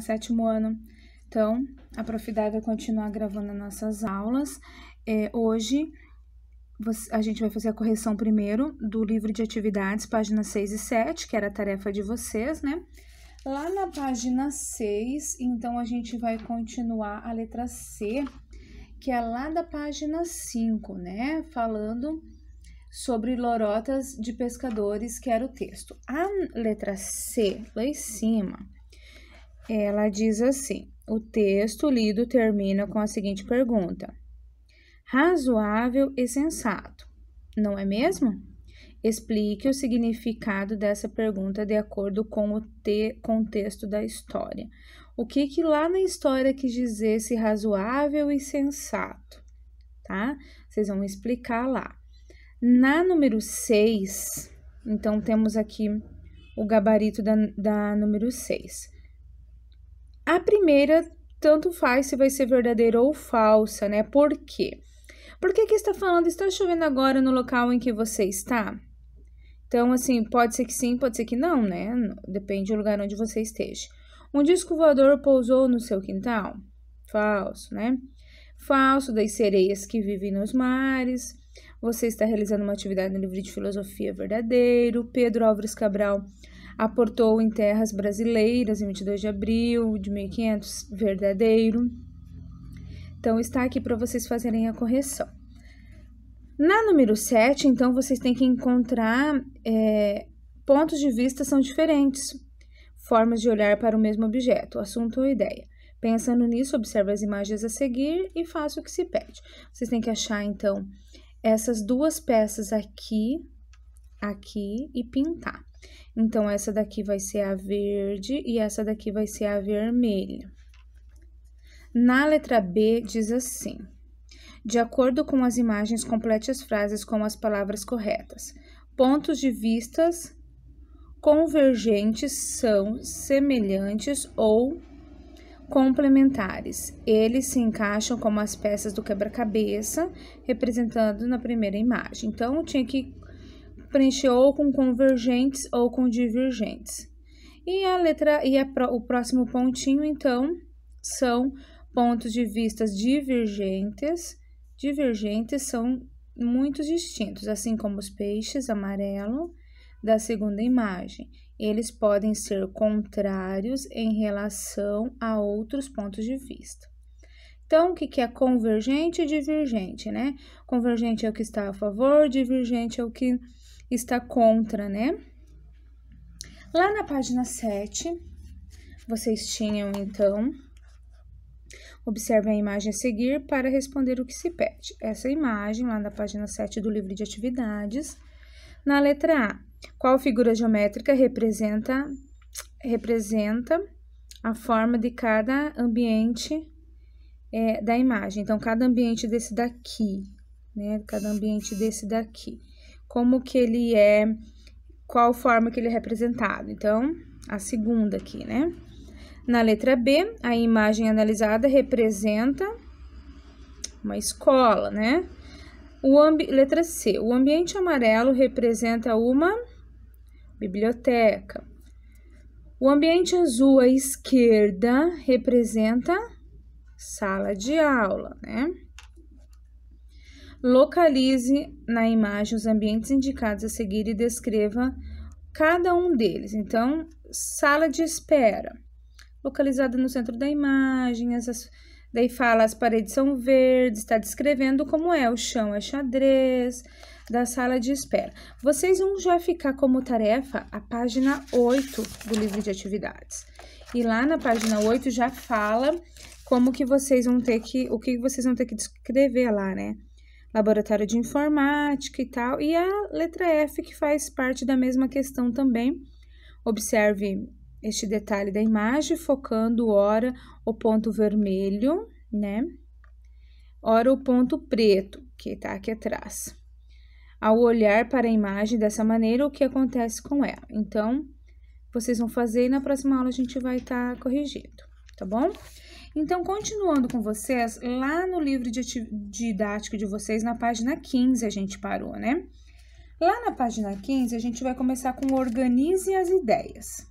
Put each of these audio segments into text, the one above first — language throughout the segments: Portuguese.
Sétimo ano. Então, a Prof. vai continuar gravando nossas aulas. É, hoje, a gente vai fazer a correção primeiro do livro de atividades, páginas 6 e 7, que era a tarefa de vocês, né? Lá na página 6, então, a gente vai continuar a letra C, que é lá da página 5, né? Falando sobre lorotas de pescadores, que era o texto. A letra C, lá em cima, ela diz assim: o texto lido termina com a seguinte pergunta: razoável e sensato, não é mesmo? Explique o significado dessa pergunta de acordo com o te contexto da história. O que, que lá na história quis dizer esse razoável e sensato, tá? Vocês vão explicar lá. Na número 6, então temos aqui o gabarito da, da número 6. A primeira, tanto faz se vai ser verdadeira ou falsa, né? Por quê? Porque que está falando está chovendo agora no local em que você está? Então, assim, pode ser que sim, pode ser que não, né? Depende do lugar onde você esteja. Um disco voador pousou no seu quintal? Falso, né? Falso das sereias que vivem nos mares. Você está realizando uma atividade no livro de filosofia verdadeiro. Pedro Álvares Cabral aportou em terras brasileiras em 22 de abril de 1500, verdadeiro. Então, está aqui para vocês fazerem a correção. Na número 7, então, vocês têm que encontrar é, pontos de vista são diferentes, formas de olhar para o mesmo objeto, assunto ou ideia. Pensando nisso, observe as imagens a seguir e faça o que se pede. Vocês têm que achar, então, essas duas peças aqui, aqui e pintar. Então, essa daqui vai ser a verde e essa daqui vai ser a vermelha. Na letra B, diz assim: De acordo com as imagens, complete as frases com as palavras corretas. Pontos de vistas convergentes são semelhantes ou complementares. Eles se encaixam como as peças do quebra-cabeça, representando na primeira imagem. Então, tinha que preencheu ou com convergentes ou com divergentes. E a letra e a, o próximo pontinho, então, são pontos de vista divergentes. Divergentes são muito distintos, assim como os peixes amarelo da segunda imagem. Eles podem ser contrários em relação a outros pontos de vista. Então, o que é convergente e divergente, né? Convergente é o que está a favor, divergente é o que está contra, né? Lá na página 7, vocês tinham então. Observe a imagem a seguir para responder o que se pede. Essa imagem, lá na página 7 do livro de atividades. Na letra A, qual figura geométrica representa, representa a forma de cada ambiente é, da imagem? Então, cada ambiente desse daqui, né? Cada ambiente desse daqui como que ele é, qual forma que ele é representado. Então, a segunda aqui, né? Na letra B, a imagem analisada representa uma escola, né? O Letra C, o ambiente amarelo representa uma biblioteca. O ambiente azul à esquerda representa sala de aula, né? Localize na imagem os ambientes indicados a seguir e descreva cada um deles. Então, sala de espera, localizada no centro da imagem, essas, daí fala as paredes são verdes, está descrevendo como é o chão, é xadrez da sala de espera. Vocês vão já ficar como tarefa a página 8 do livro de atividades. E lá na página 8 já fala como que vocês vão ter que, o que vocês vão ter que descrever lá, né? laboratório de informática e tal, e a letra F, que faz parte da mesma questão também. Observe este detalhe da imagem, focando ora o ponto vermelho, né? Ora o ponto preto, que está aqui atrás. Ao olhar para a imagem dessa maneira, o que acontece com ela? Então, vocês vão fazer e na próxima aula a gente vai estar tá corrigindo, tá bom? Então, continuando com vocês, lá no livro de didático de vocês, na página 15, a gente parou, né? Lá na página 15, a gente vai começar com Organize as Ideias.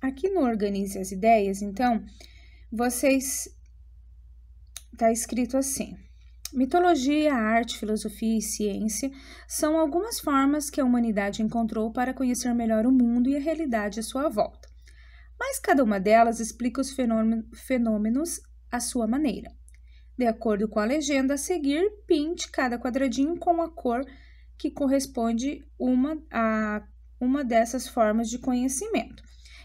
Aqui no Organize as Ideias, então, vocês. tá escrito assim. Mitologia, arte, filosofia e ciência são algumas formas que a humanidade encontrou para conhecer melhor o mundo e a realidade à sua volta mas cada uma delas explica os fenômenos à sua maneira. De acordo com a legenda a seguir, pinte cada quadradinho com a cor que corresponde uma a uma dessas formas de conhecimento.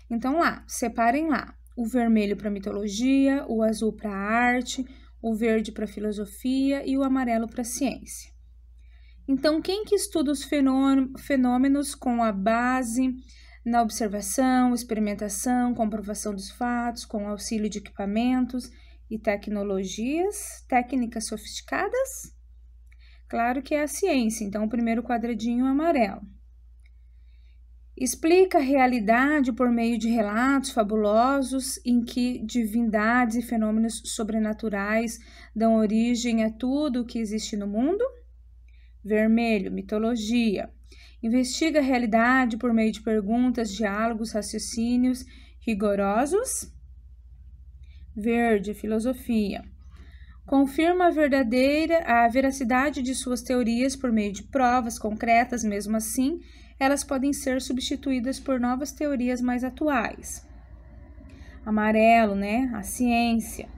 Então lá, separem lá o vermelho para mitologia, o azul para arte, o verde para filosofia e o amarelo para ciência. Então, quem que estuda os fenômenos com a base na observação, experimentação, comprovação dos fatos, com auxílio de equipamentos e tecnologias, técnicas sofisticadas? Claro que é a ciência, então o primeiro quadradinho é amarelo. Explica a realidade por meio de relatos fabulosos em que divindades e fenômenos sobrenaturais dão origem a tudo o que existe no mundo? Vermelho, mitologia. Investiga a realidade por meio de perguntas, diálogos, raciocínios rigorosos. Verde, filosofia. Confirma a verdadeira a veracidade de suas teorias por meio de provas concretas, mesmo assim, elas podem ser substituídas por novas teorias mais atuais. Amarelo, né? A ciência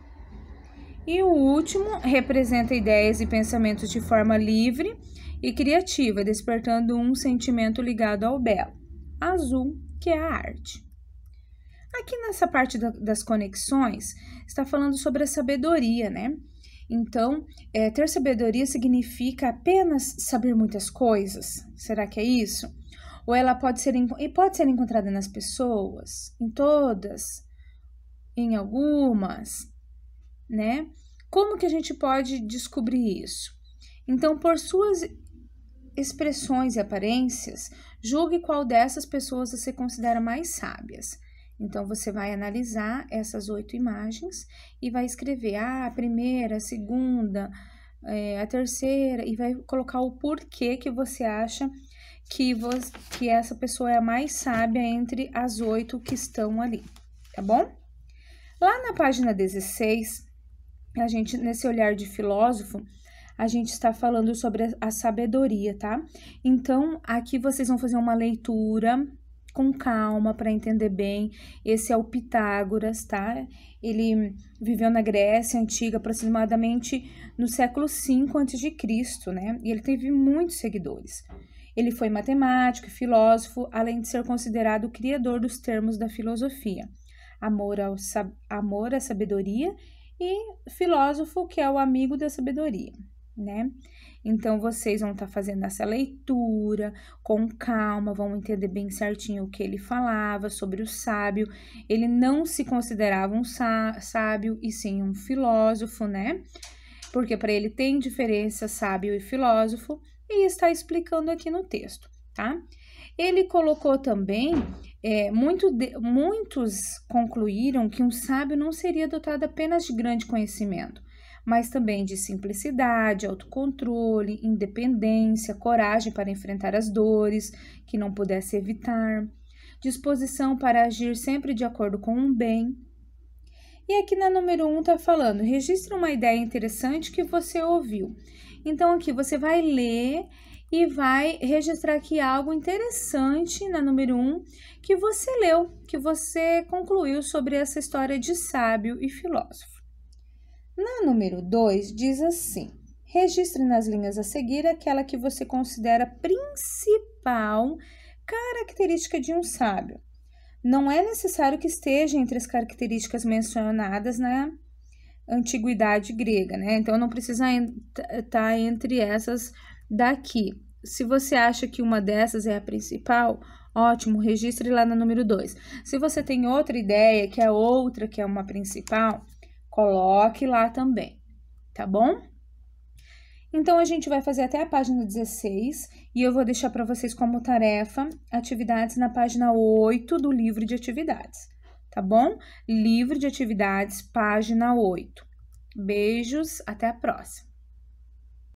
e o último representa ideias e pensamentos de forma livre e criativa, despertando um sentimento ligado ao belo, azul, que é a arte. Aqui nessa parte da, das conexões, está falando sobre a sabedoria, né? Então, é, ter sabedoria significa apenas saber muitas coisas. Será que é isso? Ou ela pode ser, e pode ser encontrada nas pessoas, em todas, em algumas, né? Como que a gente pode descobrir isso? Então, por suas expressões e aparências, julgue qual dessas pessoas você considera mais sábias. Então, você vai analisar essas oito imagens e vai escrever ah, a primeira, a segunda, é, a terceira, e vai colocar o porquê que você acha que, você, que essa pessoa é a mais sábia entre as oito que estão ali, tá bom? Lá na página 16, a gente, nesse olhar de filósofo, a gente está falando sobre a sabedoria, tá? Então, aqui vocês vão fazer uma leitura com calma para entender bem. Esse é o Pitágoras, tá? Ele viveu na Grécia antiga, aproximadamente no século V a.C., né? E ele teve muitos seguidores. Ele foi matemático e filósofo, além de ser considerado o criador dos termos da filosofia. Amor, ao, amor à sabedoria e filósofo, que é o amigo da sabedoria, né? Então vocês vão estar tá fazendo essa leitura com calma, vão entender bem certinho o que ele falava sobre o sábio. Ele não se considerava um sábio e sim um filósofo, né? Porque para ele tem diferença sábio e filósofo, e está explicando aqui no texto, tá? Ele colocou também, é, muito de, muitos concluíram que um sábio não seria dotado apenas de grande conhecimento, mas também de simplicidade, autocontrole, independência, coragem para enfrentar as dores que não pudesse evitar, disposição para agir sempre de acordo com o um bem. E aqui na número 1 um está falando, registre uma ideia interessante que você ouviu. Então aqui você vai ler e vai registrar aqui algo interessante na número 1 um, que você leu, que você concluiu sobre essa história de sábio e filósofo. Na número 2 diz assim: registre nas linhas a seguir aquela que você considera principal característica de um sábio. Não é necessário que esteja entre as características mencionadas na antiguidade grega, né? Então não precisa estar tá, tá entre essas daqui. Se você acha que uma dessas é a principal, ótimo, registre lá no número 2. Se você tem outra ideia, que é outra, que é uma principal, coloque lá também, tá bom? Então, a gente vai fazer até a página 16 e eu vou deixar para vocês como tarefa atividades na página 8 do livro de atividades, tá bom? Livro de atividades, página 8. Beijos, até a próxima!